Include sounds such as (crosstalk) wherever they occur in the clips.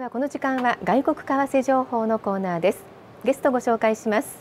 ではこの時間は外国為替情報のコーナーですゲストご紹介します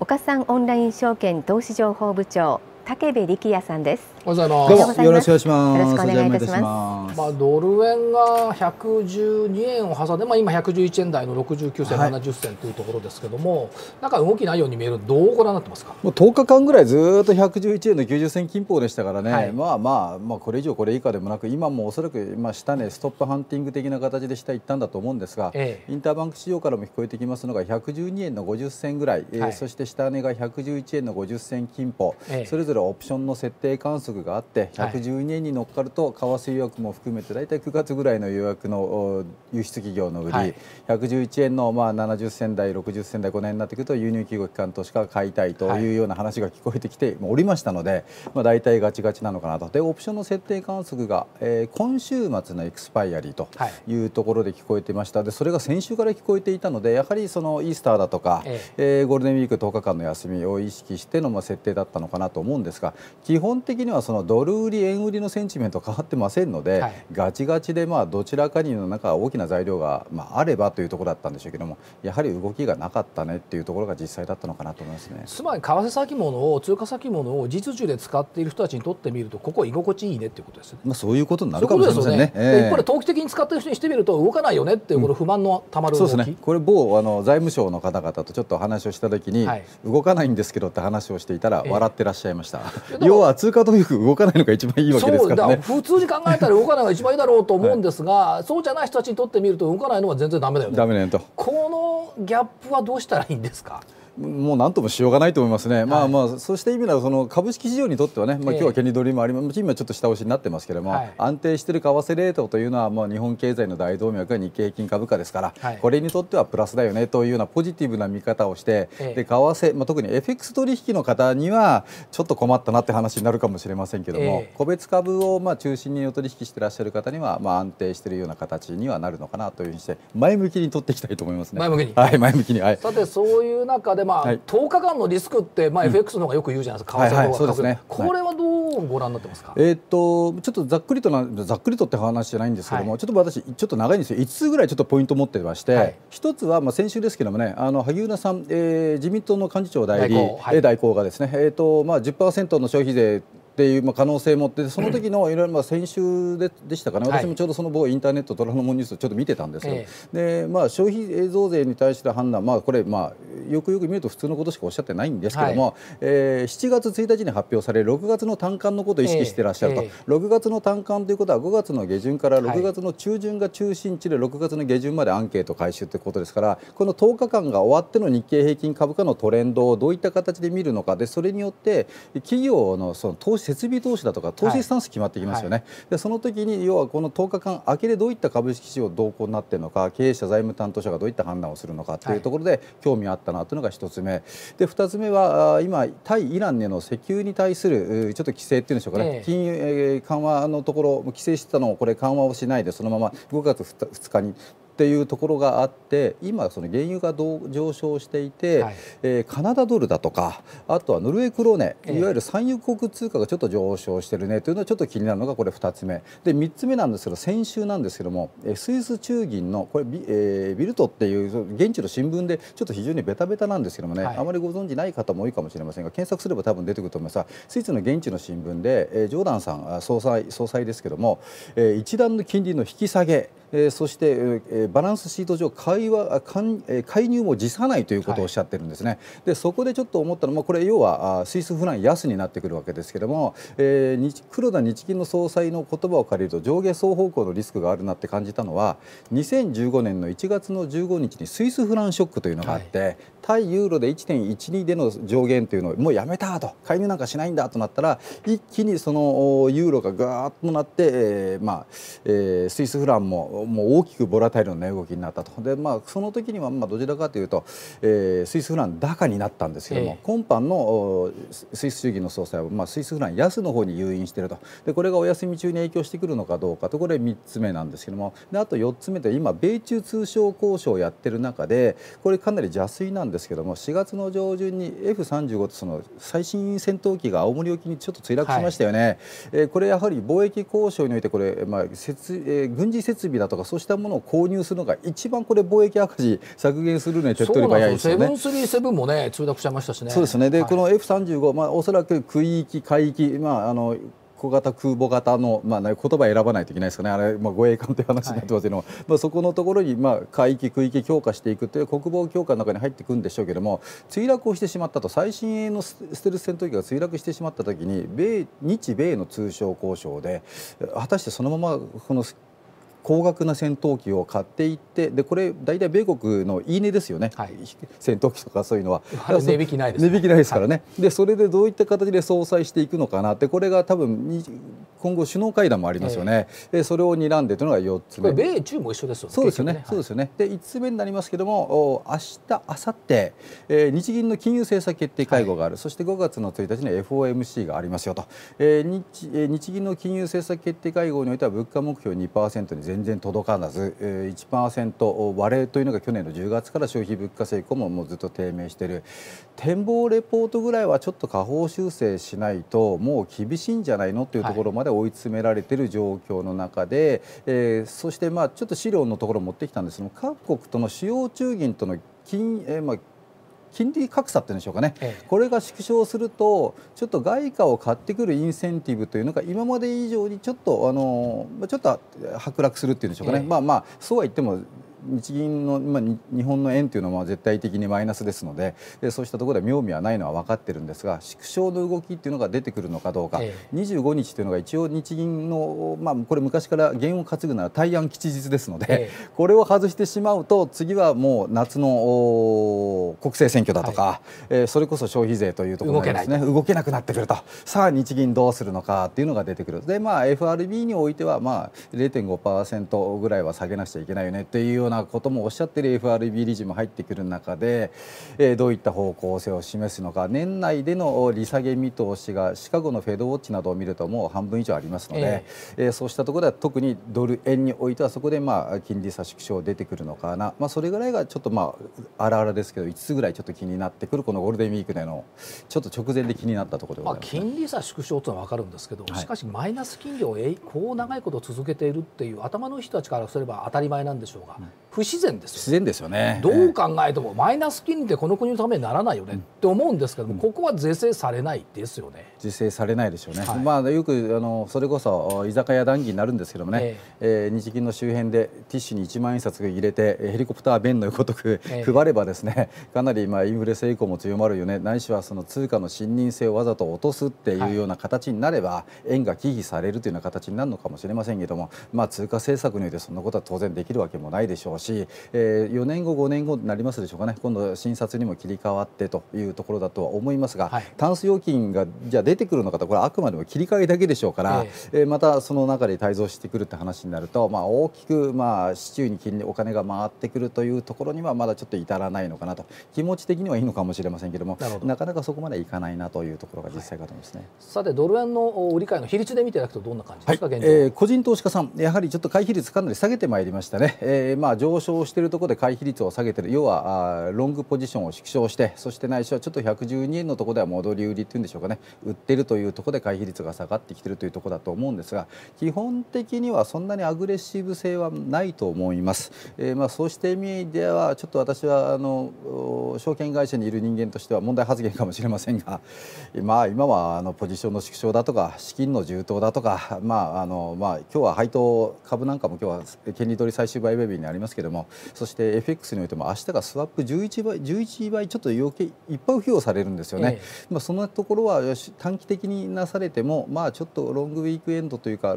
岡さんオンライン証券投資情報部長竹部力也さんです。おはようございます。よろしくお願いします。よろしくお願いいたします。まあドル円が112円を挟んで、まあ今111円台の69銭、はい、70銭というところですけども、なんか動きないように見える。どうご覧になってますか。もう10日間ぐらいずっと111円の90銭金辺でしたからね。はい、まあまあまあこれ以上これ以下でもなく、今もおそらくまあ下ねストップハンティング的な形で下行ったんだと思うんですが、ええ、インターバンク市場からも聞こえてきますのが112円の50銭ぐらい、はい、えー、そして下値が111円の50銭金辺、ええ、それぞれれオプションの設定観測があって112円に乗っかると為替予約も含めて大体9月ぐらいの予約の輸出企業の売り、はい、111円のまあ70銭台60銭台この辺になってくると輸入企業機関投資家が買いたいというような話が聞こえてきておりましたので、まあ、大体ガチガチなのかなとでオプションの設定観測が、えー、今週末のエクスパイアリーというところで聞こえてましたでそれが先週から聞こえていたのでやはりそのイースターだとか、ええー、ゴールデンウィーク10日間の休みを意識してのまあ設定だったのかなと思うんですですが基本的にはそのドル売り円売りのセンチメント変わってませんので、はい、ガチガチでまあどちらかにの中大きな材料がまああればというところだったんでしょうけどもやはり動きがなかったねっていうところが実際だったのかなと思いますねつまり為替先物を通貨先物を実需で使っている人たちにとってみるとここ居心地いいねっていうことですね、まあ、そういうことになるかもしれませんねね、えー、一方で投機的に使ってる人にしてみると動かないよねっていうこの不満のたまる動き、うん、そうですねこれ某あの財務省の方々とちょっと話をしたときに、はい、動かないんですけどって話をしていたら笑ってらっしゃいました。さ要は通貨とよ動かないのが一番いいわけですからね普通に考えたら動かないのが一番いいだろうと思うんですが、はい、そうじゃない人たちにとってみると動かないのは全然ダメだよねダメねとこのギャップはどうしたらいいんですかもう何ともしようがないと思いますね、はい、まあまあ、そうした意味ではその株式市場にとってはね、まあ今日はケニドリもあります、て、今ちょっと下押しになってますけれども、はい、安定している為替レートというのは、まあ、日本経済の大動脈が日経平均株価ですから、はい、これにとってはプラスだよねというようなポジティブな見方をして、で為替、まあ、特に FX 取引の方には、ちょっと困ったなって話になるかもしれませんけれども、個別株をまあ中心にお取引していらっしゃる方には、まあ、安定しているような形にはなるのかなというふうにして、前向きに取っていきたいと思いますね。前向きに、はい、前向きに、さてそういう中でで、まあはい、10日間のリスクって、まあ、FX の方がよく言うじゃないですか、為替の方が、はいはいね、これはどうご覧になってますか、はい、えー、っとちょっとざっくりとなざっくりとって話じゃないんですけども、はい、ちょっと私、ちょっと長いんですよ、5つぐらいちょっとポイントを持ってまして、はい、1つは、まあ、先週ですけどもね、あの萩生田さん、えー、自民党の幹事長代理、代行,、がですね、えーとまあ10%の消費税っていう、まあ、可能性もってその時のいろいろ、まあ、先週ででしたかね、私もちょうどその某インターネット虎ノ門ニュースをちょっと見てたんですよ、ええ、でまあ、消費増税に対して判断、まあ、これ、まあ、よくよく見ると普通のことしかおっしゃってないんですけども、はい、えー、7月1日に発表され6月の短観のことを意識してらっしゃると、ええ、6月の短観ということは5月の下旬から6月の中旬が中心地で6月の下旬までアンケート回収ということですからこの10日間が終わっての日経平均株価のトレンドをどういった形で見るのかでそれによって企業のその投資設備投資だとか投資スタンス決まってきますよね、はいはい、でその時に要はこの10日間明けでどういった株式市場動向になっているのか経営者財務担当者がどういった判断をするのかというところで興味あったなというのが1つ目で2つ目は今対イランへの石油に対するちょっと規制っていうんでしょうかね、えー、金融緩和のところ規制してたのをこれ緩和をしないでそのまま5月2日にっていうところがあって今、その原油が上昇していて、はい、えー、カナダドルだとかあとはノルウェークローネ、いわゆる産油国通貨がちょっと上昇してるねというのはちょっと気になるのがこれ2つ目で3つ目なんですけど先週なんですけどもスイス中銀のこれビ,、えー、ビルトっていう現地の新聞でちょっと非常にベタベタなんですけどもね、はい、あまりご存じない方も多いかもしれませんが検索すれば多分出てくると思いますがスイスの現地の新聞で、えー、ジョーダンさん総裁総裁ですけども、えー、一段の金利の引き下げえそして、えバランスシート上介は介入も辞さないということをおっしゃってるんですね、はい、でそこでちょっと思ったのは、まあ、これ要はスイスフラン安になってくるわけですけれども、えー、日黒田日銀の総裁の言葉を借りると上下双方向のリスクがあるなって感じたのは2015年の1月の15日にスイスフランショックというのがあって、はい、対ユーロで1.12での上限というのをもうやめたと介入なんかしないんだとなったら一気にそのユーロがぐーっとなって、えーまあえー、スイスフランももう大きくボラタイルの値動きになったとで、まあ、その時にはまあどちらかというと、えー、スイスフラン高になったんですけども、え今般のスイス主義の総裁は、まあ、スイスフラン安の方に誘引しているとでこれがお休み中に影響してくるのかどうかとこれ3つ目なんですけどもであと4つ目で今米中通商交渉をやってる中でこれかなり邪推なんですけども4月の上旬に F35 とその最新戦闘機が青森沖にちょっと墜落しましたよね。はい、えー、これやはり貿易交渉においてこれ、まあつえー、軍事設備だととかそうしたものを購入するのが一番これ貿易赤字削減するのに手っ取り早いですよね。セブンスリーセブンもね通達しちゃいましたしね。そうですね。で、はい、この F35 まあおそらく区域海域まああの小型空母型の、まあ、言葉選ばないといけないですかねあれ、まあ、護衛艦という話になってますけど、はい、まあ、そこのところに、まあ、海域、空域強化していくという国防強化の中に入っていくんでしょうけども墜落をしてしまったと最新鋭のステルス戦闘機が墜落してしまった時に米日米の通商交渉で果たしてそのままこの高額な戦闘機を買っていってでこれ大体米国のいいねですよね、はい、戦闘機とかそういうのは値引きないです、値引きないですからね、はい、でそれでどういった形で相殺していくのかなってこれが多分今後首脳会談もありますよね、えー、それを睨んでというのが四つ目米中も一緒ですよねそうですよね、ねそうですよねで5つ目になりますけども明日明後日、えー、日銀の金融政策決定会合がある、そして5月の1日に FOMC がありますよと、えー、日日銀の金融政策決定会合においては物価目標2%に全全然届かなず1%割れというのが去年の10月から消費物価成功ももうずっと低迷している展望レポートぐらいはちょっと下方修正しないともう厳しいんじゃないのというところまで追い詰められている状況の中で、はい、えー、そしてまあちょっと資料のところ持ってきたんですが各国との主要中銀との金、えーまあ金利格差っていうんでしょうかね、ええ、これが縮小すると、ちょっと外貨を買ってくるインセンティブというのが、今まで以上にちょっと、あのちょっと剥落するっていうんでしょうかね、え、まあまあ、そうは言っても、日銀の、まあ、日本の円というのは絶対的にマイナスですのででそうしたところで妙味はないのは分かっているんですが縮小の動きというのが出てくるのかどうか、ええ、25日というのが一応日銀の、まあ、これ昔から原を担ぐなら対案吉日ですので、え、これを外してしまうと次はもう夏の国政選挙だとか、はい、えー、それこそ消費税というところですね動けなくなってくるとさあ日銀どうするのかというのが出てくるで、まあ、FRB においては、まあ、0.5%ぐらいは下げなくちゃいけないよねというようななこともおっしゃっている FRB 理事も入ってくる中で、えどういった方向性を示すのか年内での利下げ見通しがシカゴのフェドウォッチなどを見るともう半分以上ありますので、えー、えそうしたところでは特にドル円においてはそこでまあ金利差縮小出てくるのかな、まあ、それぐらいがちょっとまああらですけど5つぐらいちょっと気になってくるこのゴールデンウィークでのちょっと直前で気になったところでございます、ね、金利差縮小というのは分かるんですけど、しかしマイナス金利をこう長いこと続けているっていう頭の人たちからすれば当たり前なんでしょうが、うん不自然です自然ですよねどう考えてもマイナス金利でこの国のためにならないよねって思うんですけども、ここは是正されないですよね是正されないでしょうね、はい、まあよくあのそれこそ居酒屋談義になるんですけどもね、えー、えー、日銀の周辺でティッシュに1万円札入れてヘリコプター弁のごとく、配ればですねかなりまあインフレ性以降も強まるよねないしはその通貨の信任性をわざと落とすっていうような形になれば、はい、円が忌避されるというような形になるのかもしれませんけどもまあ通貨政策によってそんなことは当然できるわけもないでしょうしし、えー、4年後、5年後になりますでしょうかね、今度、診察にも切り替わってというところだとは思いますが、はい、タンス預金がじゃあ出てくるのかと、これ、あくまでも切り替えだけでしょうから、えー、またその中で滞蔵してくるって話になると、まあ、大きく、まあ、市中に金利、お金が回ってくるというところには、まだちょっと至らないのかなと、気持ち的にはいいのかもしれませんけれども、なかなかそこまでいかないなというところが実際かと思いますね、はい、さて、ドル円の売り買いの比率で見ていただくと、どんな感じですか、はい、えー、個人投資家さん、やはりちょっと回避率、かなり下げてまいりましたね。えーまあ上上昇しているところで回避率を下げている要はロングポジションを縮小してそしてないしはちょっと112円のところでは戻り売りというんでしょうかね売ってるというところで回避率が下がってきているというところだと思うんですが基本的にはそんなにアグレッシブ性はないと思います。えー、まあ、そうした意味ではちょっと私はあの証券会社にいる人間としては問題発言かもしれませんが、(laughs) まあ、今はあのポジションの縮小だとか資金の充当だとか、まああのまあ、今日は配当株なんかも今日は権利取り最終売買日にありますますけどもそして FX においても明日がスワップ11倍 ,11 倍ちょっと要件一般付与されるんですよね、ええ、まあ、そのところは短期的になされても、まあ、ちょっとロングウィークエンドというかあ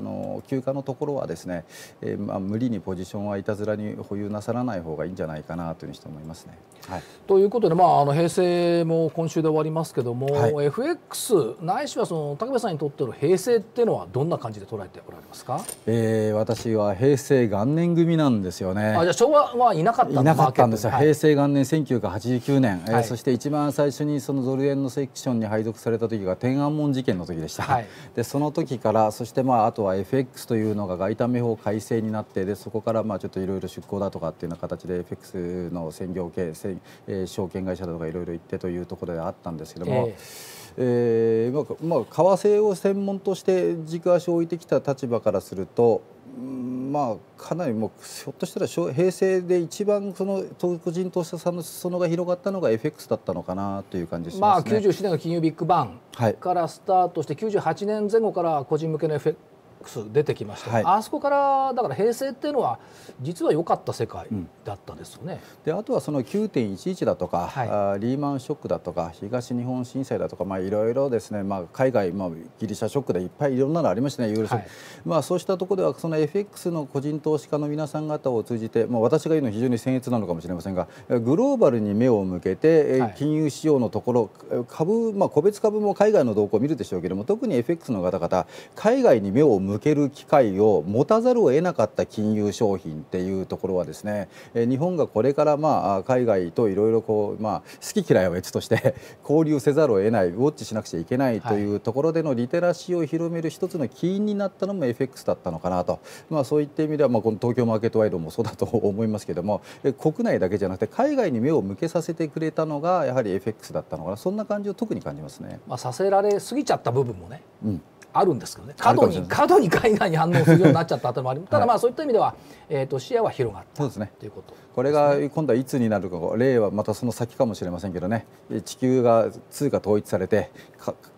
の休暇のところはですね、えー、まあ、無理にポジションはいたずらに保有なさらない方がいいんじゃないかなというふうに思いますね。はい、ということで、まあ、あの平成も今週で終わりますけども、はい、FX ないしはその高部さんにとっての平成っていうのはどんな感じで捉えておられますか、えー、私は平成元年組なんんですよね。あじゃあ昭和はいなかったいなかったんですよ。平成元年1989年、はい、えー、そして一番最初にそのドル円のセクションに配属された時が天安門事件の時でした。はい、でその時からそしてまああとは FX というのが外為法改正になってでそこからまあちょっといろいろ出向だとかっていうような形で FX の専業系、えー、証券会社だとかいろいろ行ってというところであったんですけども。えーえーまあ、まあ、為替を専門として軸足を置いてきた立場からするとまあ、かなりもうひょっとしたら平成で一番その個人投資家さんの裾野が広がったのが FX だったのかなという感じします、ね、まあ、97年の金融ビッグバンからスタートして、98年前後から個人向けの FX ックス出てきました、はい、あそこからだから平成っていうのは実は良かった世界だったんですよね、うん、であとはその9.11だとか、はい、リーマンショックだとか東日本震災だとか、まあ、いろいろですね、まあ、海外、まあ、ギリシャショックでいっぱいいろんなのありましたね、はい、まあ、そうしたところではその FX の個人投資家の皆さん方を通じて、まあ、私が言うのは非常に僭越なのかもしれませんがグローバルに目を向けて金融市場のところ、はい、株、まあ、個別株も海外の動向を見るでしょうけれども特に FX の方々海外に目を向向ける機会を持たざるを得なかった金融商品っていうところはですね、え日本がこれからまあ (laughs) 海外といろいろこうまあ好き嫌いは別として (laughs) 交流せざるを得ないウォッチしなくちゃいけないというところでのリテラシーを広める一つの起因になったのも FX だったのかなと、まあ、そういった意味ではまあこの東京マーケットワイドもそうだと思いますけども国内だけじゃなくて海外に目を向けさせてくれたのがやはり FX だったのかなそんな感じを特に感じますね。まあ、させられすぎちゃった部分もね、うんあるんですけどね過度に過度に海外に反応するようになっちゃったあたもあります (laughs) はい、ただまあそういった意味では、えー、と視野は広がったそうです、ね、ということ、ね、これが今度はいつになるか例はまたその先かもしれませんけどね地球が通貨統一されて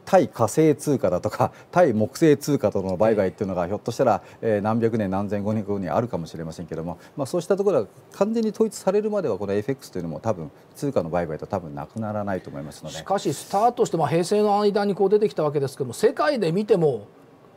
対火星通貨だとか (laughs) 対木星通貨との売買っていうのがひょっとしたら、え何百年何千年後にあるかもしれませんけども、まあ、そうしたところが完全に統一されるまではこの FX というのも多分通貨の売買と多分なくならないと思いますのでしかしスタートしてまあ平成の間にこう出てきたわけですけども世界で見ても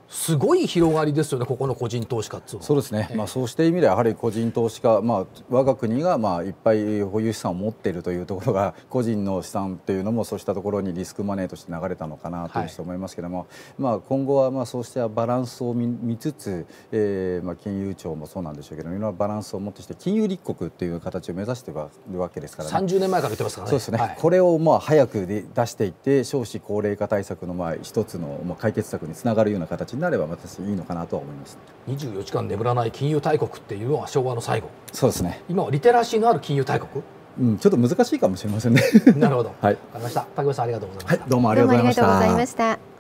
すごい広がりですよね、ここの個人投資家そうですね、まあ、そうした意味では、やはり個人投資家、まあ、我が国がまあいっぱい保有資産を持っているというところが、(laughs) 個人の資産というのも、そうしたところにリスクマネーとして流れたのかなという思いますけども、はい、まあ、今後はまあそうしたバランスを見つつ、えー、まあ金融庁もそうなんでしょうけど、いろんなバランスをもってして、金融立国という形を目指しているわけですから、ね、30年前から言ってますからね。そうですね、はい、これをまあ早く出していって、少子高齢化対策のまあ一つのまあ解決策につながるような形になれば私いいのかなとは思います24時間眠らない金融大国っていうのは昭和の最後そうですね今はリテラシーのある金融大国うん、ちょっと難しいかもしれませんねなるほど。(laughs) はい。わかりました。竹部さんありがとうございました。はい、どうもありがとうございました。